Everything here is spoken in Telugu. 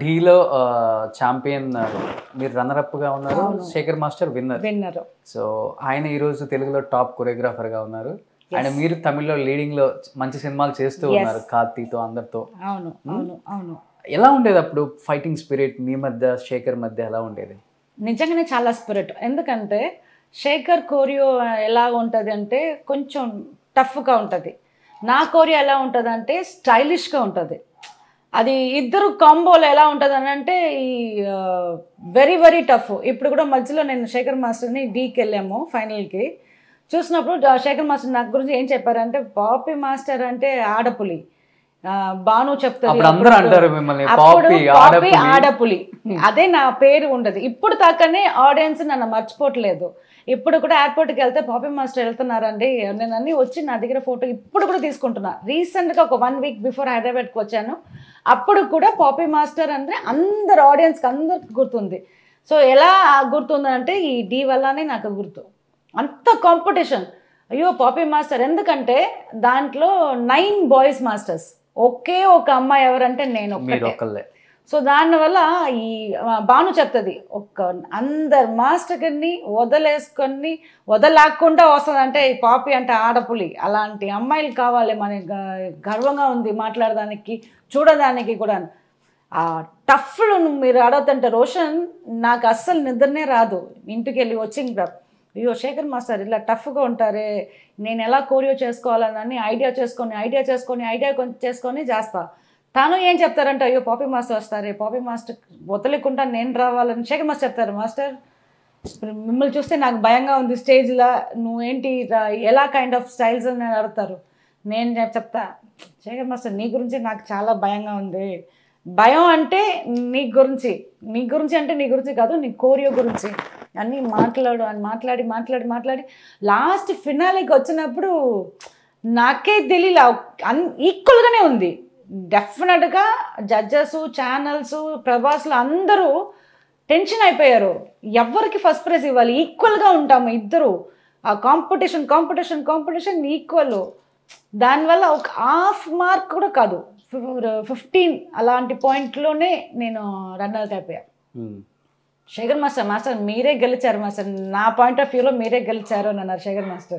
ఢీలో ఛాంపియన్ మీరు గా ఉన్నారు Shekhar master winner winner so ఆయన ఈరోజు తెలుగులో టాప్ కొరియోగ్రాఫర్ గా ఉన్నారు అండ్ మీరు తమిళ్లో లీడింగ్లో మంచి సినిమాలు చేస్తూ ఉన్నారు కార్తీతో అందరితో అవును hmm? అవును అవును ఎలా ఉండేది అప్పుడు ఫైటింగ్ స్పిరిట్ మీ మధ్య శేఖర్ మధ్య ఎలా ఉండేది నిజంగానే చాలా స్పిరిట్ ఎందుకంటే శేఖర్ కోరియో ఎలా ఉంటుంది అంటే కొంచెం టఫ్గా ఉంటుంది నా కోరియో ఎలా ఉంటుంది అంటే స్టైలిష్గా ఉంటుంది అది ఇద్దరు కాంబోలో ఎలా ఉంటుంది అని అంటే ఈ వెరీ వెరీ టఫ్ ఇప్పుడు కూడా మధ్యలో నేను శేఖర్ మాస్టర్ని డీకి వెళ్ళాము ఫైనల్కి చూసినప్పుడు శేఖర్ మాస్టర్ నాకు గురించి ఏం చెప్పారంటే పాపి మాస్టర్ అంటే ఆడపులి బాను చెప్తారు ఆడపులి అదే నా పేరు ఉండదు ఇప్పుడు తాకనే ఆడియన్స్ నన్ను మర్చిపోవట్లేదు ఇప్పుడు కూడా ఎయిర్పోర్ట్కి వెళ్తే పాపి మాస్టర్ వెళ్తున్నారండి నేను అన్ని వచ్చి నా దగ్గర ఫోటో ఇప్పుడు కూడా తీసుకుంటున్నా రీసెంట్గా ఒక వన్ వీక్ బిఫోర్ హైదరాబాద్కి వచ్చాను అప్పుడు కూడా పాపీ మాస్టర్ అంటే అందరు ఆడియన్స్కి అందరికి గుర్తుంది సో ఎలా గుర్తుందంటే ఈ డీ వల్లనే నాకు గుర్తు అంత కాంపిటీషన్ అయ్యో పాపీ మాస్టర్ ఎందుకంటే దాంట్లో నైన్ బాయ్స్ మాస్టర్స్ ఒకే ఒక అమ్మాయి ఎవరంటే నేను ఒక్కటే సో దానివల్ల ఈ బాను చెప్తుంది ఒక్క అందరు మాస్టర్ని వదలేసుకొని వదలాక్కుండా వస్తుంది అంటే ఈ పాపి అంటే ఆడపులి అలాంటి అమ్మాయిలు కావాలి మన గర్వంగా ఉంది మాట్లాడడానికి చూడడానికి కూడా ఆ టఫ్లు మీరు ఆడతంటే రోషన్ నాకు అస్సలు నిద్రనే రాదు ఇంటికి వెళ్ళి వచ్చింగ్ అయ్యో శేఖర్ మాస్టర్ ఇలా టఫ్గా ఉంటారే నేను ఎలా కోరియో చేసుకోవాలని ఐడియా చేసుకొని ఐడియా చేసుకొని ఐడియా చేసుకొని చేస్తాను తాను ఏం చెప్తారంటే అయ్యో పాపి మాస్టర్ వస్తారే పాపి మాస్టర్ వదలకుండా నేను రావాలని శేఖర్ మాస్టర్ చెప్తారు మాస్టర్ మిమ్మల్ని చూస్తే నాకు భయంగా ఉంది స్టేజ్లో నువ్వేంటి ఎలా కైండ్ ఆఫ్ స్టైల్స్ అని అడుగుతారు నేను చెప్తా శేఖర్ మాస్టర్ నీ గురించి నాకు చాలా భయంగా ఉంది భయం అంటే నీ గురించి నీ గురించి అంటే నీ గురించి కాదు నీ కోరియో గురించి అన్నీ మాట్లాడు అని మాట్లాడి మాట్లాడి మాట్లాడి లాస్ట్ ఫినాలికి వచ్చినప్పుడు నాకే తెలియలా ఈక్వల్గానే ఉంది డెఫినెట్గా జడ్జెస్ ఛానల్స్ ప్రభాస్లు అందరూ టెన్షన్ అయిపోయారు ఎవరికి ఫస్ట్ ప్రైజ్ ఇవ్వాలి ఈక్వల్గా ఉంటాము ఇద్దరు ఆ కాంపిటీషన్ కాంపిటీషన్ కాంపిటీషన్ ఈక్వల్ దానివల్ల ఒక హాఫ్ మార్క్ కూడా కాదు ఫిఫ్టీన్ అలాంటి పాయింట్లోనే నేను రన్నర్కి అయిపోయా శేఖర్ మాస్టర్ మాస్టర్ మీరే గెలిచారు మాస్టర్ నా పాయింట్ ఆఫ్ వ్యూలో మీరే గెలిచారు అని అన్నారు శేఖర్ మాస్టర్